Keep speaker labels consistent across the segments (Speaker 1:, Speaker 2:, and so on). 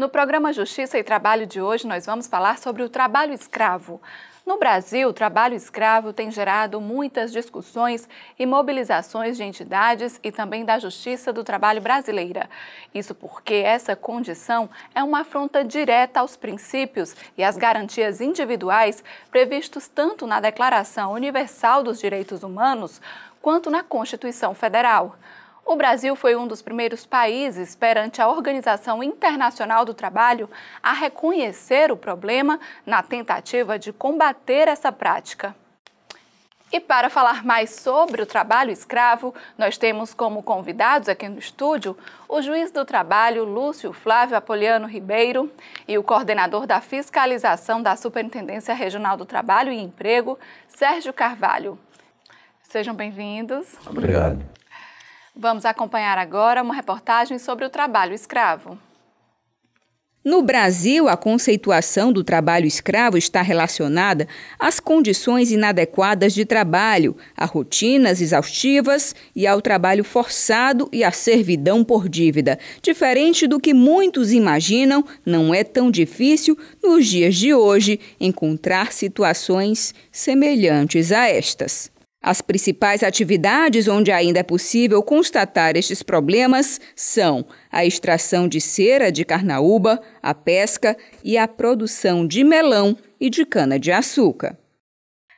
Speaker 1: No programa Justiça e Trabalho de hoje, nós vamos falar sobre o trabalho escravo. No Brasil, o trabalho escravo tem gerado muitas discussões e mobilizações de entidades e também da Justiça do Trabalho brasileira. Isso porque essa condição é uma afronta direta aos princípios e às garantias individuais previstos tanto na Declaração Universal dos Direitos Humanos quanto na Constituição Federal. O Brasil foi um dos primeiros países perante a Organização Internacional do Trabalho a reconhecer o problema na tentativa de combater essa prática. E para falar mais sobre o trabalho escravo, nós temos como convidados aqui no estúdio o juiz do trabalho Lúcio Flávio Apoliano Ribeiro e o coordenador da fiscalização da Superintendência Regional do Trabalho e Emprego, Sérgio Carvalho. Sejam bem-vindos. Obrigado. Vamos acompanhar agora uma reportagem sobre o trabalho escravo.
Speaker 2: No Brasil, a conceituação do trabalho escravo está relacionada às condições inadequadas de trabalho, a rotinas exaustivas e ao trabalho forçado e à servidão por dívida. Diferente do que muitos imaginam, não é tão difícil, nos dias de hoje, encontrar situações semelhantes a estas. As principais atividades onde ainda é possível constatar estes problemas são a extração de cera de carnaúba, a pesca e a produção de melão e de cana-de-açúcar.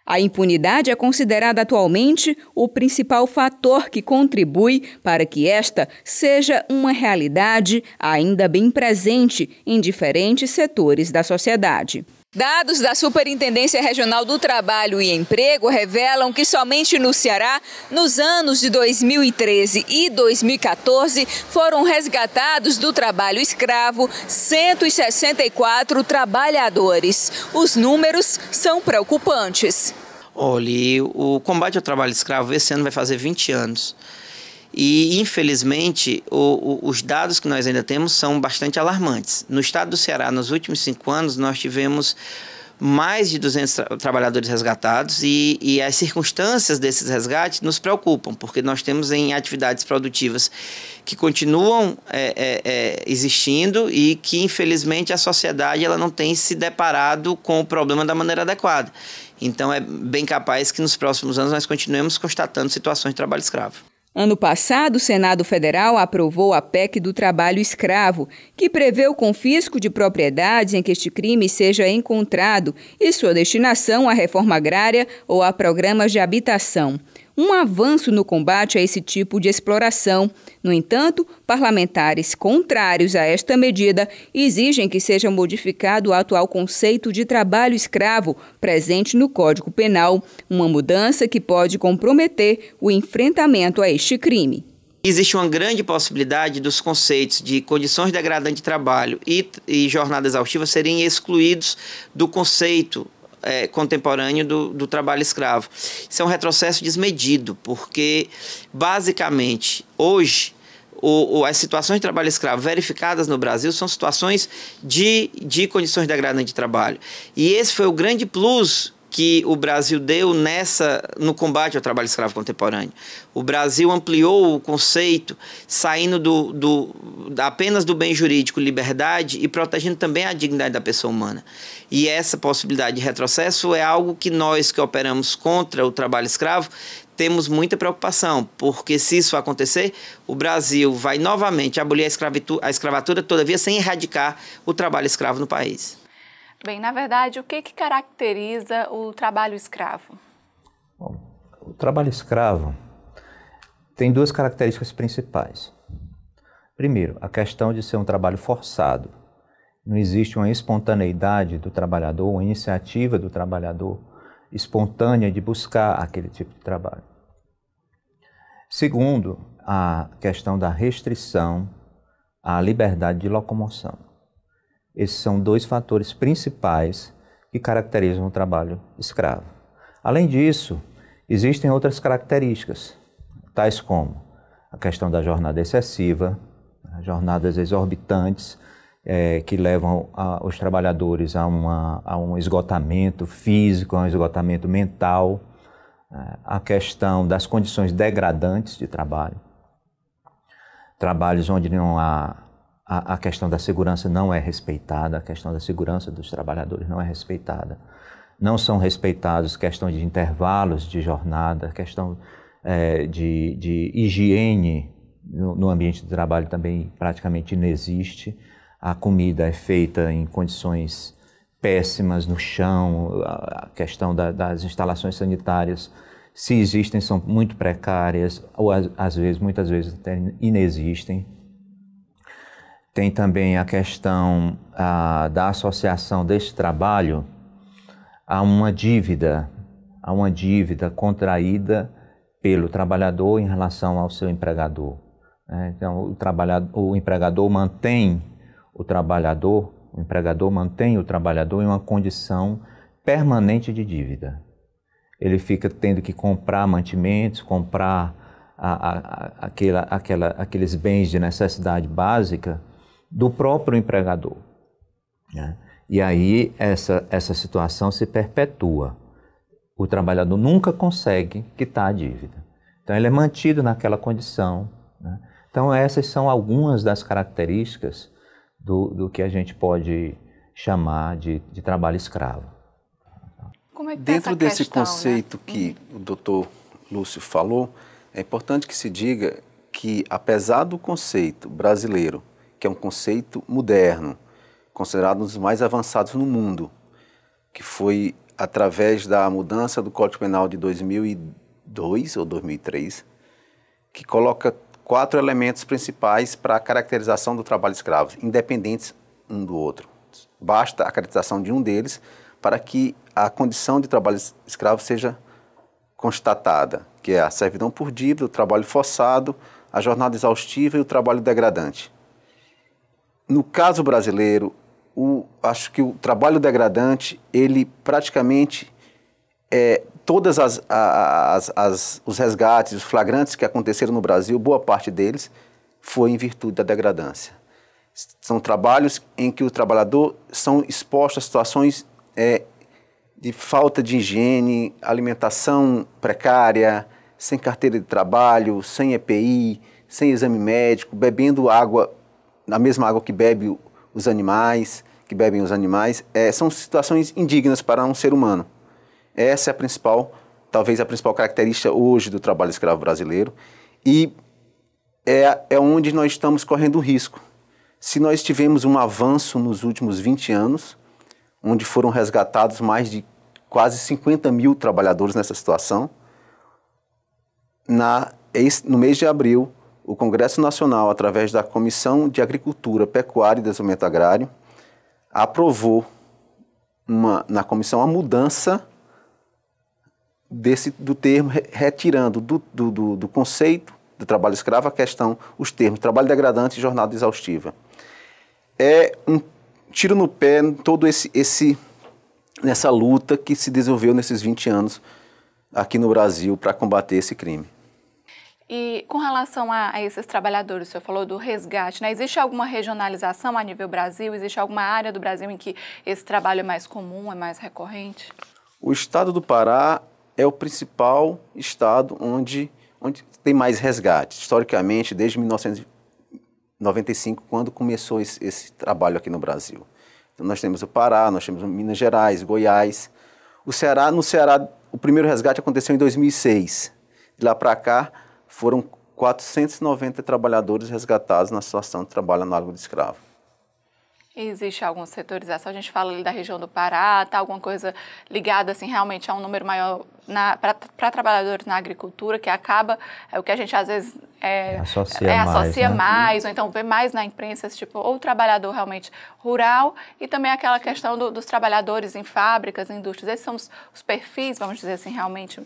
Speaker 2: A impunidade é considerada atualmente o principal fator que contribui para que esta seja uma realidade ainda bem presente em diferentes setores da sociedade. Dados da Superintendência Regional do Trabalho e Emprego revelam que somente no Ceará, nos anos de 2013 e 2014, foram resgatados do trabalho escravo 164 trabalhadores. Os números são preocupantes. Olha, o combate
Speaker 3: ao trabalho escravo esse ano vai fazer 20 anos. E, infelizmente, o, o, os dados que nós ainda temos são bastante alarmantes. No estado do Ceará, nos últimos cinco anos, nós tivemos mais de 200 tra trabalhadores resgatados e, e, as circunstâncias desses resgates nos preocupam, porque nós temos em atividades produtivas que continuam é, é, é, existindo e que, infelizmente, a sociedade ela não tem se deparado com o problema da maneira adequada. Então, é bem capaz que nos próximos anos nós continuemos constatando situações de trabalho escravo.
Speaker 2: Ano passado, o Senado Federal aprovou a PEC do trabalho escravo, que prevê o confisco de propriedades em que este crime seja encontrado e sua destinação à reforma agrária ou a programas de habitação um avanço no combate a esse tipo de exploração. No entanto, parlamentares contrários a esta medida exigem que seja modificado o atual conceito de trabalho escravo presente no Código Penal, uma mudança que pode comprometer o enfrentamento a este crime
Speaker 3: existe uma grande possibilidade dos conceitos de condições degradantes de trabalho e, e jornada exaustiva serem excluídos do conceito é, contemporâneo do, do trabalho escravo. Isso é um retrocesso desmedido, porque, basicamente, hoje, o, o, as situações de trabalho escravo verificadas no Brasil são situações de, de condições degradantes de trabalho. E esse foi o grande plus que o Brasil deu nessa no combate ao trabalho escravo contemporâneo. O Brasil ampliou o conceito, saindo do, do, apenas do bem jurídico liberdade e protegendo também a dignidade da pessoa humana. E essa possibilidade de retrocesso é algo que nós que operamos contra o trabalho escravo temos muita preocupação, porque se isso acontecer, o Brasil vai novamente abolir a, escravatura, a escravatura, todavia sem erradicar o trabalho escravo no país.
Speaker 1: Bem, na verdade, o que, que caracteriza o trabalho escravo?
Speaker 4: Bom, o trabalho escravo tem duas características principais. Primeiro, a questão de ser um trabalho forçado. Não existe uma espontaneidade do trabalhador, uma iniciativa do trabalhador espontânea de buscar aquele tipo de trabalho. Segundo, a questão da restrição à liberdade de locomoção. Esses são dois fatores principais que caracterizam o trabalho escravo. Além disso, existem outras características, tais como a questão da jornada excessiva, jornadas exorbitantes, é, que levam a, os trabalhadores a, uma, a, um esgotamento físico, a um esgotamento mental, é, a questão das condições degradantes de trabalho, trabalhos onde não há a, a questão da segurança não é respeitada, a questão da segurança dos trabalhadores não é respeitada. Não são respeitados questões de intervalos de jornada, questão é, de, de, higiene no, no, ambiente de trabalho também praticamente não existe. A comida é feita em condições péssimas no chão, a, questão da, das instalações sanitárias, se existem, são muito precárias, ou às vezes, muitas vezes, até inexistem. Tem também a questão a, da associação deste trabalho a uma dívida, a uma dívida contraída pelo trabalhador em relação ao seu empregador. Né? Então, o, trabalhador, o empregador mantém o trabalhador, o empregador mantém o trabalhador em uma condição permanente de dívida. Ele fica tendo que comprar mantimentos, comprar a, a, a, aquela, aquela, aqueles bens de necessidade básica do próprio empregador. Né? E aí essa, essa situação se perpetua. O trabalhador nunca consegue quitar a dívida. Então ele é mantido naquela condição. Né? Então essas são algumas das características do, do que a gente pode chamar de, de trabalho escravo.
Speaker 1: É tá Dentro desse questão, né?
Speaker 5: conceito né? que hum. o doutor Lúcio falou, é importante que se diga que, apesar do conceito brasileiro que é um conceito moderno, considerado um dos mais avançados no mundo, que foi através da mudança do Código Penal de 2002 ou 2003, que coloca quatro elementos principais para a caracterização do trabalho escravo, independentes um do outro. Basta a caracterização de um deles para que a condição de trabalho escravo seja constatada, que é a servidão por dívida, o trabalho forçado, a jornada exaustiva e o trabalho degradante no caso brasileiro, o, acho que o trabalho degradante, ele praticamente, é, todas as, as, as, os resgates, os flagrantes que aconteceram no Brasil, boa parte deles foi em virtude da degradância. São trabalhos em que o trabalhador são exposto a situações é, de falta de higiene, alimentação precária, sem carteira de trabalho, sem EPI, sem exame médico, bebendo água na mesma água que bebe os animais, que bebem os animais, é, são situações indignas para um ser humano. Essa é a principal, talvez a principal característica hoje do trabalho escravo brasileiro e é, é onde nós estamos correndo risco. Se nós tivemos um avanço nos últimos 20 anos, onde foram resgatados mais de quase 50 mil trabalhadores nessa situação, na, no mês de abril o Congresso Nacional, através da Comissão de Agricultura, Pecuária e Desenvolvimento Agrário, aprovou uma, na comissão a mudança desse, do termo, retirando do, do, do conceito do trabalho escravo a questão, os termos trabalho degradante e jornada exaustiva. É um tiro no pé todo esse, esse nessa luta que se desenvolveu nesses 20 anos aqui no Brasil para combater esse crime.
Speaker 1: E com relação a, a, esses trabalhadores, o senhor falou do resgate, né? Existe alguma regionalização a nível Brasil? Existe alguma área do Brasil em que esse trabalho é mais comum, é mais recorrente?
Speaker 5: O estado do Pará é o principal estado onde, onde tem mais resgate. Historicamente, desde 1995, quando começou esse, esse trabalho aqui no Brasil. Então, nós temos o Pará, nós temos Minas Gerais, Goiás. O Ceará, no Ceará, o primeiro resgate aconteceu em 2006. De lá para cá, foram 490 trabalhadores resgatados na situação de trabalho análogo de escravo.
Speaker 1: Existe alguma setorização? A gente fala ali da região do Pará, tá alguma coisa ligada assim realmente a um número maior para trabalhadores na agricultura que acaba é o que a gente às vezes é, associa, é, mais, né? mais, ou então vê mais na imprensa esse tipo ou trabalhador realmente rural e também aquela questão do, dos trabalhadores em fábricas, em indústrias. Esses são os, os perfis, vamos dizer assim, realmente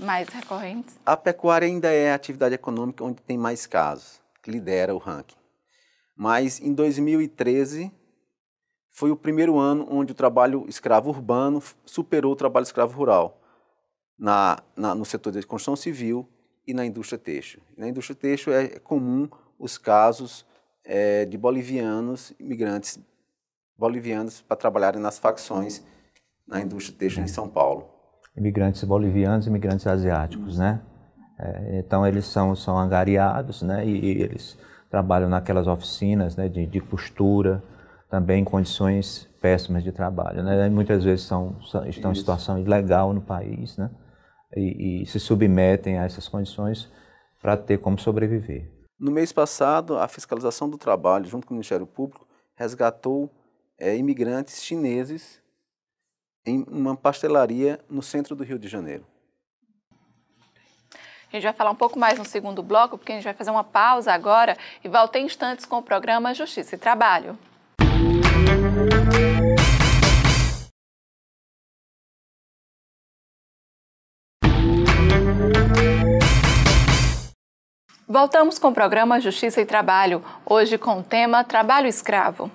Speaker 1: mais recorrentes?
Speaker 5: A pecuária ainda é a atividade econômica onde tem mais casos, que lidera o ranking. Mas em 2013 foi o primeiro ano onde o trabalho escravo urbano superou o trabalho escravo rural na, na no setor de construção civil e na indústria têxtil. Na indústria têxtil é comum os casos é, de bolivianos, imigrantes bolivianos, para trabalharem nas facções na indústria têxtil em São Paulo
Speaker 4: imigrantes bolivianos e imigrantes asiáticos, né? É, então eles são, são angariados, né? E, e eles trabalham naquelas oficinas né? de, de costura, também em condições péssimas de trabalho, né? muitas vezes são, são estão Isso. em situação ilegal no país, né? E, e se submetem a essas condições para ter como sobreviver.
Speaker 5: No mês passado, a fiscalização do trabalho, junto com o Ministério Público, resgatou é, imigrantes chineses em uma pastelaria no centro do Rio de Janeiro.
Speaker 1: A gente vai falar um pouco mais no segundo bloco, porque a gente vai fazer uma pausa agora e volta em instantes com o programa Justiça e Trabalho. Voltamos com o programa Justiça e Trabalho, hoje com o tema Trabalho Escravo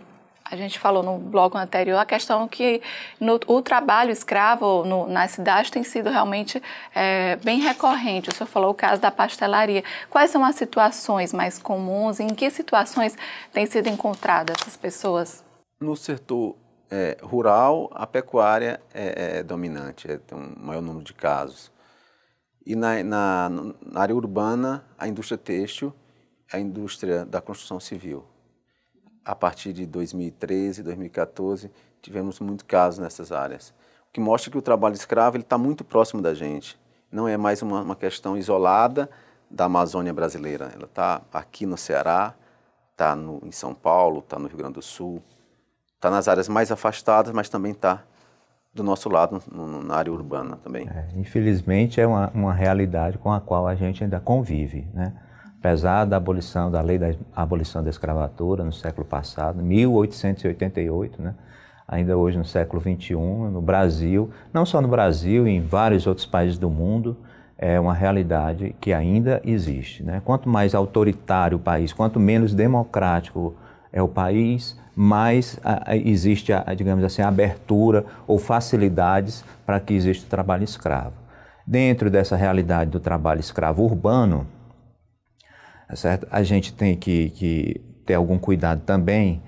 Speaker 1: a gente falou no bloco anterior, a questão que no, o trabalho escravo no, nas cidades tem sido realmente é, bem recorrente. O senhor falou o caso da pastelaria. Quais são as situações mais comuns? Em que situações têm sido encontradas essas pessoas?
Speaker 5: No setor é, rural, a pecuária é, é dominante, é, tem um maior número de casos. E na, na, na área urbana, a indústria têxtil, a indústria da construção civil a partir de 2013, 2014, tivemos muitos casos nessas áreas. O que mostra que o trabalho escravo está muito próximo da gente. Não é mais uma, uma questão isolada da Amazônia brasileira. Ela está aqui no Ceará, está em São Paulo, está no Rio Grande do Sul, está nas áreas mais afastadas, mas também está do nosso lado, no, no, na área urbana também. É,
Speaker 4: infelizmente, é uma, uma realidade com a qual a gente ainda convive, né? apesar da abolição da lei da abolição da escravatura no século passado, 1888, né? ainda hoje no século 21, no Brasil, não só no Brasil, em vários outros países do mundo, é uma realidade que ainda existe. Né? Quanto mais autoritário o país, quanto menos democrático é o país, mais existe, digamos assim, abertura ou facilidades para que exista o trabalho escravo. Dentro dessa realidade do trabalho escravo urbano, Tá certo? A gente tem que, que ter algum cuidado também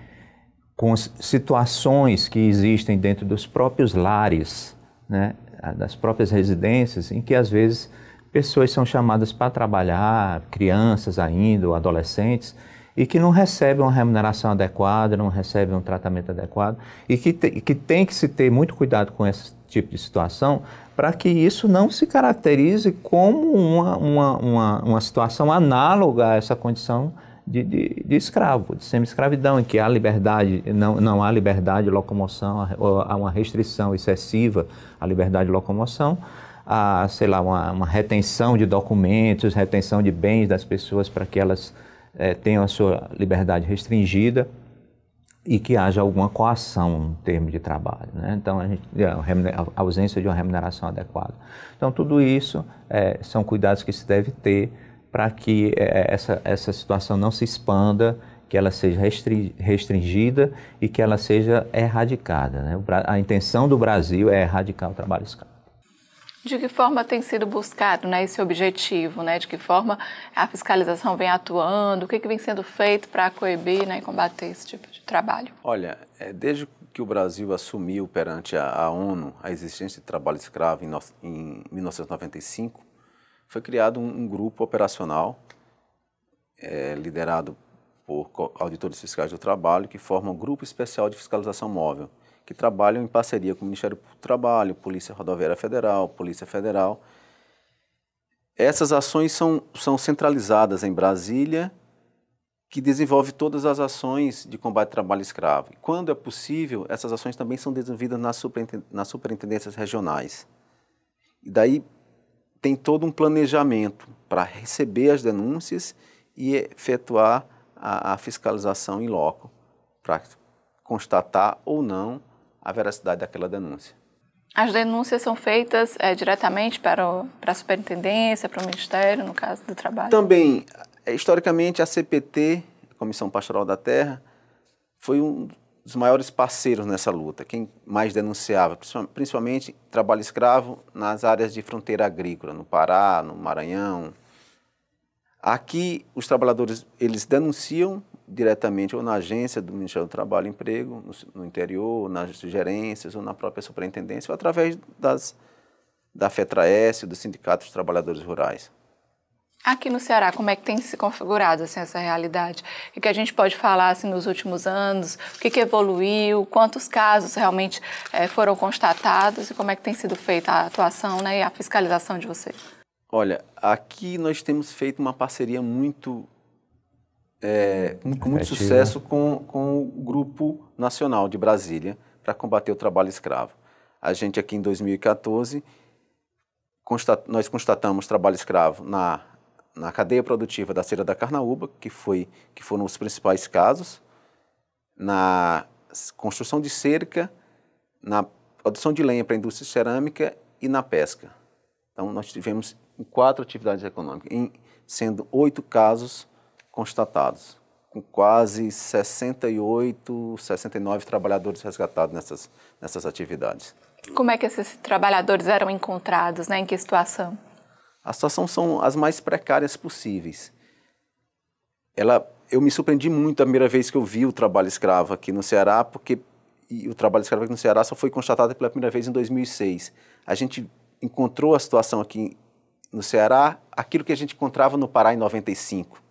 Speaker 4: com situações que existem dentro dos próprios lares, né, das próprias residências, em que às vezes pessoas são chamadas para trabalhar, crianças ainda ou adolescentes, e que não recebem uma remuneração adequada, não recebem um tratamento adequado, e que, te, que tem que se ter muito cuidado com esse tipo de situação, para que isso não se caracterize como uma, uma, uma, uma situação análoga a essa condição de, de, de, escravo, de semi-escravidão, em que há liberdade, não, não há liberdade de locomoção, há uma restrição excessiva à liberdade de locomoção, há, sei lá, uma, uma retenção de documentos, retenção de bens das pessoas para que elas é, tenham a sua liberdade restringida e que haja alguma coação em termos de trabalho, né? então a, gente, é, a, ausência de uma remuneração adequada. Então tudo isso é, são cuidados que se deve ter para que é, essa, essa situação não se expanda, que ela seja restringida e que ela seja erradicada. Né? A intenção do Brasil é erradicar o trabalho escravo
Speaker 1: de que forma tem sido buscado né, esse objetivo? Né? De que forma a fiscalização vem atuando? O que, que vem sendo feito para coibir né, e combater esse tipo de trabalho?
Speaker 5: Olha, é, desde que o Brasil assumiu perante a, a ONU a existência de trabalho escravo em, no, em 1995, foi criado um, um grupo operacional é, liderado por auditores fiscais do trabalho que forma um grupo especial de fiscalização móvel que trabalham em parceria com o Ministério do Trabalho, Polícia Rodoviária Federal, Polícia Federal. Essas ações são, são centralizadas em Brasília, que desenvolve todas as ações de combate ao trabalho escravo. Quando é possível, essas ações também são desenvolvidas nas, superintend nas superintendências regionais. E daí tem todo um planejamento para receber as denúncias e efetuar a, a fiscalização em loco, para constatar ou não a veracidade daquela denúncia.
Speaker 1: As denúncias são feitas é, diretamente para, o, para a superintendência, para o Ministério, no caso do trabalho? Também,
Speaker 5: é, historicamente, a CPT, Comissão Pastoral da Terra, foi um dos maiores parceiros nessa luta, quem mais denunciava, principalmente trabalho escravo nas áreas de fronteira agrícola, no Pará, no Maranhão. Aqui, os trabalhadores, eles denunciam, diretamente ou na agência do Ministério do Trabalho e Emprego, no, no interior, nas gerências ou na própria superintendência, ou através das, da FETRAES, do Sindicato dos Trabalhadores Rurais.
Speaker 1: Aqui no Ceará, como é que tem se configurado assim, essa realidade? O que a gente pode falar assim, nos últimos anos? O que, que evoluiu? Quantos casos realmente é, foram constatados? E como é que tem sido feita a atuação né, e a fiscalização de vocês?
Speaker 5: Olha, aqui nós temos feito uma parceria muito é, com, com muito sucesso com, com o Grupo Nacional de Brasília para combater o trabalho escravo. A gente aqui em 2014, constat, nós constatamos trabalho escravo na, na cadeia produtiva da cera da Carnaúba, que, foi, que foram os principais casos, na construção de cerca, na produção de lenha para a indústria cerâmica e na pesca. Então, nós tivemos quatro atividades econômicas, em, sendo oito casos constatados, com quase 68, 69 trabalhadores resgatados nessas, nessas atividades.
Speaker 1: Como é que esses trabalhadores eram encontrados, né? em que situação?
Speaker 5: A situação são as mais precárias possíveis. Ela, eu me surpreendi muito a primeira vez que eu vi o trabalho escravo aqui no Ceará, porque o trabalho escravo aqui no Ceará só foi constatado pela primeira vez em 2006. A gente encontrou a situação aqui no Ceará, aquilo que a gente encontrava no Pará em 95.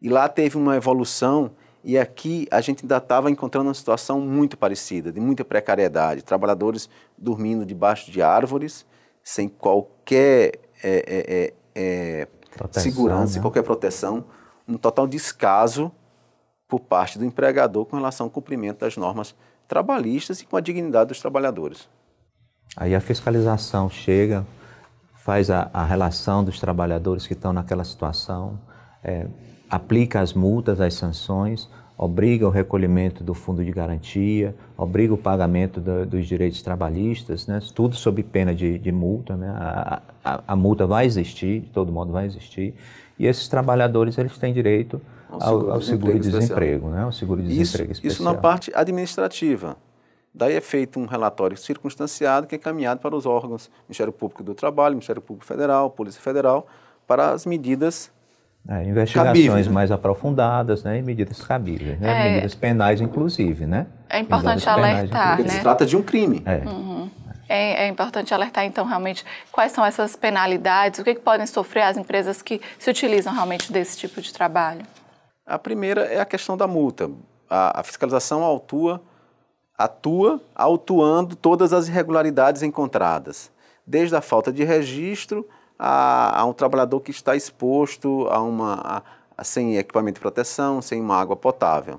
Speaker 5: E lá teve uma evolução e aqui a gente ainda estava encontrando uma situação muito parecida, de muita precariedade, trabalhadores dormindo debaixo de árvores, sem qualquer é, é, é, proteção, segurança, né? qualquer proteção, um total descaso por parte do empregador com relação ao cumprimento das normas trabalhistas e com a dignidade dos trabalhadores.
Speaker 4: Aí a fiscalização chega, faz a, a relação dos trabalhadores que estão naquela situação, é, aplica as multas, as sanções, obriga o recolhimento do fundo de garantia, obriga o pagamento do, dos direitos trabalhistas, né? tudo sob pena de, de multa. Né? A, a, a, multa vai existir, de todo modo vai existir, e esses trabalhadores eles têm direito ao, ao seguro-desemprego. né? O seguro-desemprego especial. isso na parte
Speaker 5: administrativa. Daí é feito um relatório circunstanciado que é encaminhado para os órgãos, Ministério Público do Trabalho, Ministério Público Federal, Polícia Federal, para as medidas
Speaker 4: é, investigações né? mais aprofundadas né, e medidas cabíveis, né, é, medidas penais, inclusive. Né? É importante alertar. Penais, né? se trata de um crime. É.
Speaker 1: Uhum. É, é, importante alertar, então, realmente, quais são essas penalidades, o que, que podem sofrer as empresas que se utilizam realmente desse tipo de trabalho?
Speaker 5: A primeira é a questão da multa. A, a fiscalização autua, atua autuando todas as irregularidades encontradas, desde a falta de registro a, a um trabalhador que está exposto a uma a, sem equipamento de proteção, sem uma água potável,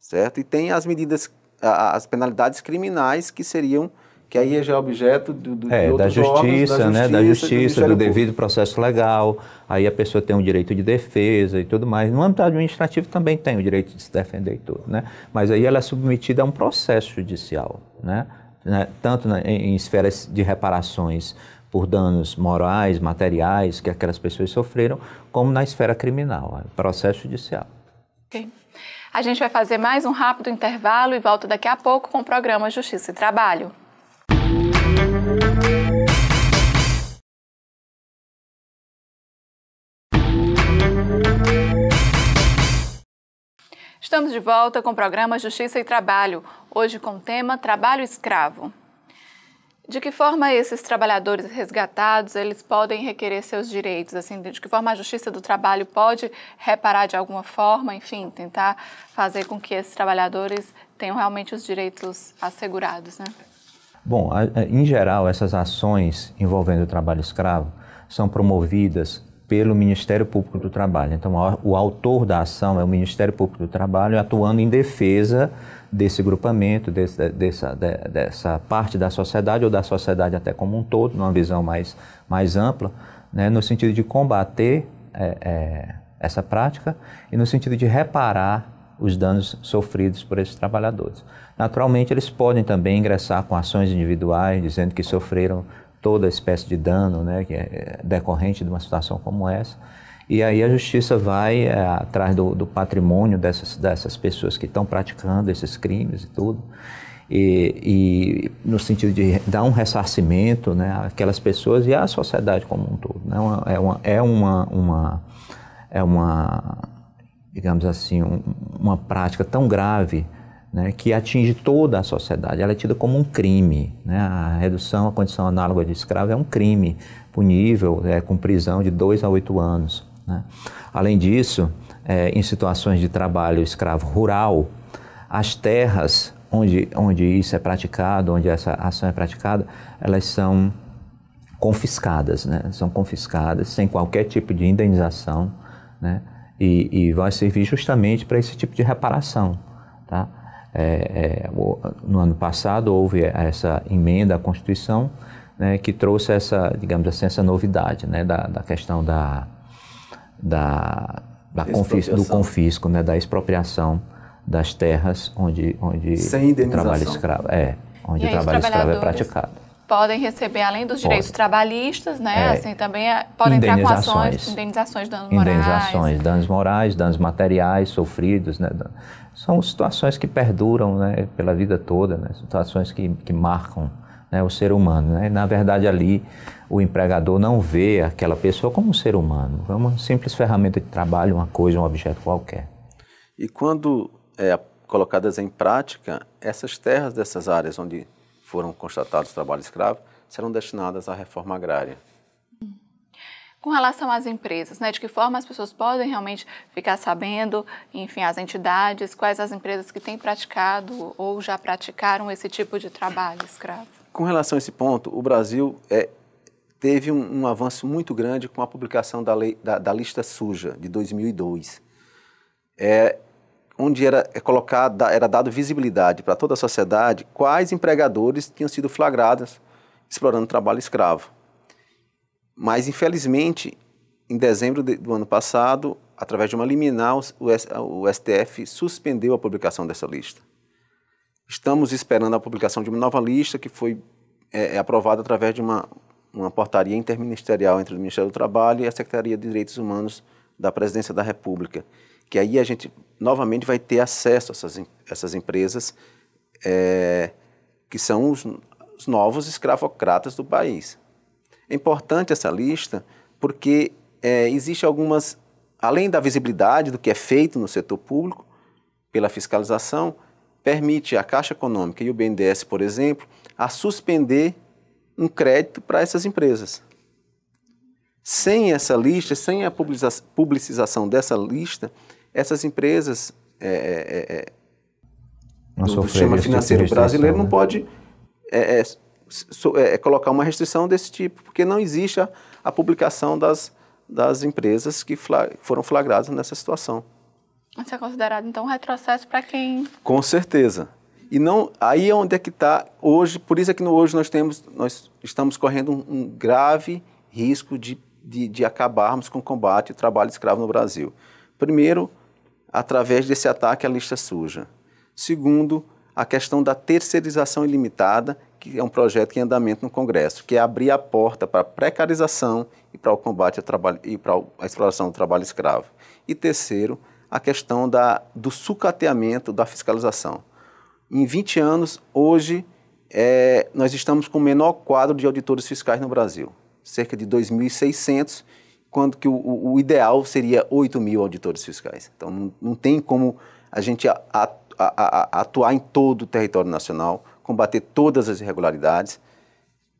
Speaker 5: certo? E tem as medidas, as penalidades criminais que seriam que aí já é objeto do, do, é, da justiça, órgãos, da justiça, né? Da justiça, do, do devido
Speaker 4: processo legal. Aí a pessoa tem o um direito de defesa e tudo mais. No âmbito administrativo também tem o direito de se defender e tudo, né? Mas aí ela é submetida a um processo judicial, né? né? Tanto na, em, em esferas de reparações por danos morais, materiais que aquelas pessoas sofreram, como na esfera criminal, é, processo judicial.
Speaker 1: Okay. A gente vai fazer mais um rápido intervalo e volta daqui a pouco com o programa Justiça e Trabalho. Estamos de volta com o programa Justiça e Trabalho, hoje com o tema Trabalho Escravo. De que forma esses trabalhadores resgatados eles podem requerer seus direitos? Assim, de que forma a Justiça do Trabalho pode reparar de alguma forma, enfim, tentar fazer com que esses trabalhadores tenham realmente os direitos assegurados, né?
Speaker 4: Bom, em geral, essas ações envolvendo o trabalho escravo são promovidas pelo Ministério Público do Trabalho. Então, o autor da ação é o Ministério Público do Trabalho atuando em defesa desse grupamento, desse, dessa, dessa parte da sociedade, ou da sociedade até como um todo, numa visão mais, mais ampla, né, no sentido de combater é, é, essa prática e no sentido de reparar os danos sofridos por esses trabalhadores. Naturalmente, eles podem também ingressar com ações individuais, dizendo que sofreram toda espécie de dano né, que é, é decorrente de uma situação como essa e aí a justiça vai é, atrás do, do, patrimônio dessas, dessas pessoas que estão praticando esses crimes e tudo. E, e, no sentido de dar um ressarcimento né, àquelas pessoas e à sociedade como um todo. Né? É, uma, é, uma, uma, é uma, digamos assim, um, uma prática tão grave né, que atinge toda a sociedade. Ela é tida como um crime. Né? A redução à condição análoga de escravo é um crime punível é, com prisão de dois a oito anos. Né? Além disso, é, em situações de trabalho escravo rural, as terras onde, onde isso é praticado, onde essa ação é praticada, elas são confiscadas, né? são confiscadas sem qualquer tipo de indenização né? e, e vai servir justamente para esse tipo de reparação. Tá? É, é, no ano passado houve essa emenda à Constituição né, que trouxe essa, digamos assim, essa novidade né, da, da questão da, da, da do confisco, né, da expropriação das terras onde, onde o trabalho escravo é, onde o trabalho escravo é praticado.
Speaker 1: Podem receber, além dos direitos Pode. trabalhistas, né? É. Assim, também é, podem entrar com ações, indenizações, danos morais. Indenizações,
Speaker 4: danos morais, danos materiais sofridos, né? São situações que perduram né, pela vida toda, né? Situações que, que marcam né, o ser humano. Né? Na verdade, ali o empregador não vê aquela pessoa como um ser humano, é uma simples ferramenta de trabalho, uma coisa, um objeto qualquer.
Speaker 5: E quando é, colocadas em prática, essas terras dessas áreas onde foram constatados trabalho escravo serão destinadas à reforma agrária.
Speaker 1: Com relação às empresas, né, de que forma as pessoas podem realmente ficar sabendo, enfim, as entidades, quais as empresas que têm praticado ou já praticaram esse tipo de trabalho escravo?
Speaker 5: Com relação a esse ponto, o Brasil é, teve um, um, avanço muito grande com a publicação da, lei, da, da lista suja de 2002, é, onde era é colocada, era dado visibilidade para toda a sociedade quais empregadores tinham sido flagrados explorando trabalho escravo. Mas infelizmente, em dezembro de, do ano passado, através de uma liminar, o, o STF suspendeu a publicação dessa lista. Estamos esperando a publicação de uma nova lista que foi é, é aprovada através de uma, uma portaria interministerial entre o Ministério do Trabalho e a Secretaria de Direitos Humanos da Presidência da República, que aí a gente novamente vai ter acesso a essas, essas empresas é, que são os, os novos escravocratas do país. É importante essa lista porque é, existe algumas, além da visibilidade do que é feito no setor público pela fiscalização, permite à Caixa Econômica e o BNDES, por exemplo, a suspender um crédito para essas empresas. Sem essa lista, sem a publicização dessa lista, essas empresas é, é, é,
Speaker 4: é do sistema tipo financeiro brasileiro né?
Speaker 5: não pode é, é so, é, colocar uma restrição desse tipo, porque não existe a, a publicação das, das empresas que flag, foram flagradas nessa situação.
Speaker 1: Isso é considerado, então, um retrocesso para quem...
Speaker 5: Com certeza. E não, aí é onde é que está hoje, por isso é que no, hoje nós, temos, nós estamos correndo um, um grave risco de, de, de acabarmos com o combate ao trabalho escravo no Brasil. Primeiro, através desse ataque à lista suja. Segundo, a questão da terceirização ilimitada, que é um projeto em andamento no Congresso, que é abrir a porta para a precarização e para o combate ao trabalho e para a exploração do trabalho escravo. E terceiro, a questão da, do sucateamento da fiscalização. Em 20 anos, hoje, é, nós estamos com o menor quadro de auditores fiscais no Brasil, cerca de 2.600, quando que o, o, ideal seria 8.000 auditores fiscais. Então, não, não tem como a gente a, a, a, atuar em todo o território nacional, combater todas as irregularidades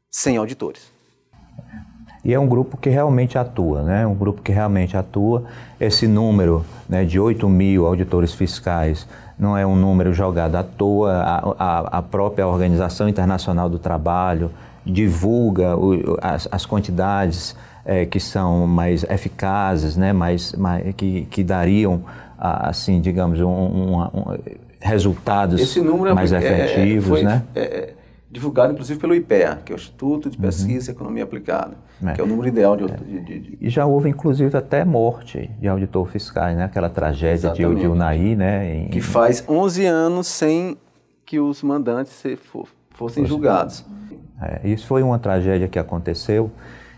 Speaker 5: sem auditores.
Speaker 4: E é um grupo que realmente atua, né? um grupo que realmente atua. Esse número né, de 8 mil auditores fiscais não é um número jogado à toa. A, a, a própria Organização Internacional do Trabalho divulga o, as, as, quantidades é, que são mais eficazes, né? mais, mais que, que dariam, assim, digamos, um, um, um resultados é mais é, é, é, efetivos. É, foi, né?
Speaker 5: divulgado inclusive pelo IPEA, que é o Instituto de uhum. Pesquisa uhum. e Economia Aplicada, é. que é o número ideal de, é. de, de, de,
Speaker 4: E já houve inclusive até morte de auditor fiscais, né? Aquela tragédia Exatamente. de Unaí, né? Em... Que faz
Speaker 5: 11 anos sem que os mandantes fossem julgados.
Speaker 4: É, isso foi uma tragédia que aconteceu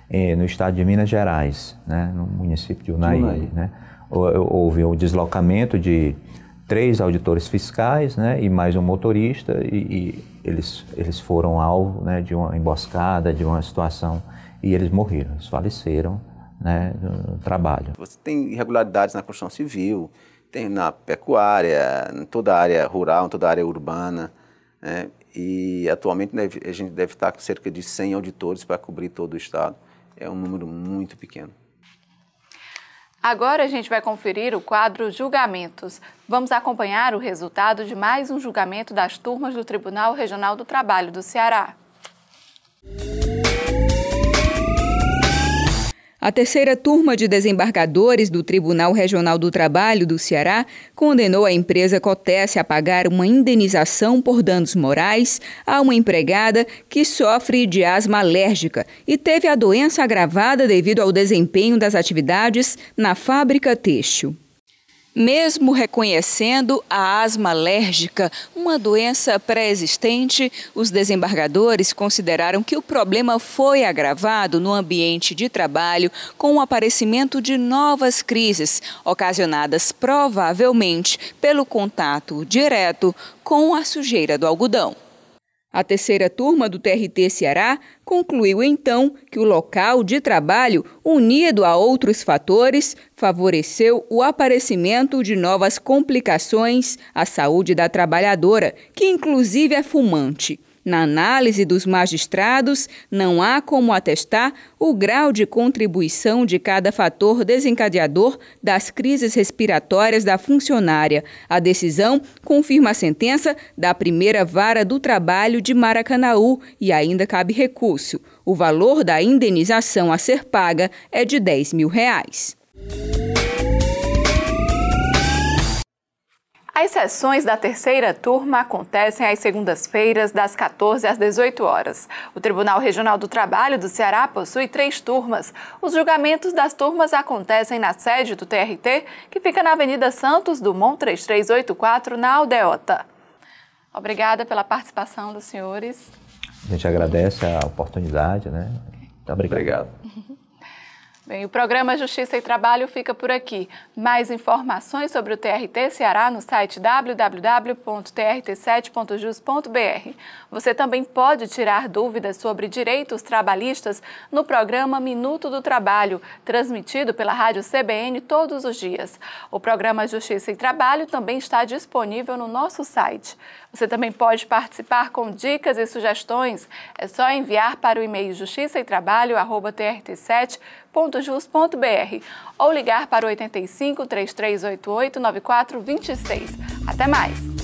Speaker 4: eh, no estado de Minas Gerais, né? No município de Unaí, de Unaí. né? Houve o um deslocamento de três auditores fiscais né, e mais um motorista, e, e eles, eles foram alvo né, de uma emboscada, de uma situação, e eles morreram, eles faleceram né, no trabalho.
Speaker 5: Você tem irregularidades na construção civil, tem na pecuária, em toda a área rural, em toda a área urbana, né, e atualmente a gente deve estar com cerca de 100 auditores para cobrir todo o estado. É um número muito pequeno.
Speaker 1: Agora a gente vai conferir o quadro Julgamentos. Vamos acompanhar o resultado de mais um julgamento das turmas do Tribunal Regional do Trabalho do Ceará. Música
Speaker 2: a terceira turma de desembargadores do Tribunal Regional do Trabalho do Ceará condenou a empresa Cotece a pagar uma indenização por danos morais a uma empregada que sofre de asma alérgica e teve a doença agravada devido ao desempenho das atividades na fábrica têxtil. Mesmo reconhecendo a asma alérgica uma doença pré-existente, os desembargadores consideraram que o problema foi agravado no ambiente de trabalho com o aparecimento de novas crises, ocasionadas provavelmente pelo contato direto com a sujeira do algodão. A terceira turma do TRT Ceará concluiu então que o local de trabalho, unido a outros fatores, favoreceu o aparecimento de novas complicações à saúde da trabalhadora, que inclusive é fumante. Na análise dos magistrados, não há como atestar o grau de contribuição de cada fator desencadeador das crises respiratórias da funcionária. A decisão confirma a sentença da primeira vara do trabalho de Maracanaú e ainda cabe recurso. O valor da indenização a ser paga é de 10 mil
Speaker 1: reais. As sessões da terceira turma acontecem às segundas-feiras, das 14 às 18 horas. O Tribunal Regional do Trabalho do Ceará possui três turmas. Os julgamentos das turmas acontecem na sede do TRT, que fica na Avenida Santos Dumont 3384, na Aldeota. Obrigada pela participação dos senhores.
Speaker 4: A gente agradece a oportunidade, né? Muito obrigado.
Speaker 1: obrigado. Bem, o programa Justiça e Trabalho fica por aqui. Mais informações sobre o TRT Ceará no site www.trt7.jus.br. Você também pode tirar dúvidas sobre direitos trabalhistas no programa Minuto do Trabalho, transmitido pela Rádio CBN todos os dias. O programa Justiça e Trabalho também está disponível no nosso site. Você também pode participar com dicas e sugestões. É só enviar para o e-mail justiça e trabalho@trt7.jus.br ou ligar para 85 3388 9426. Até mais.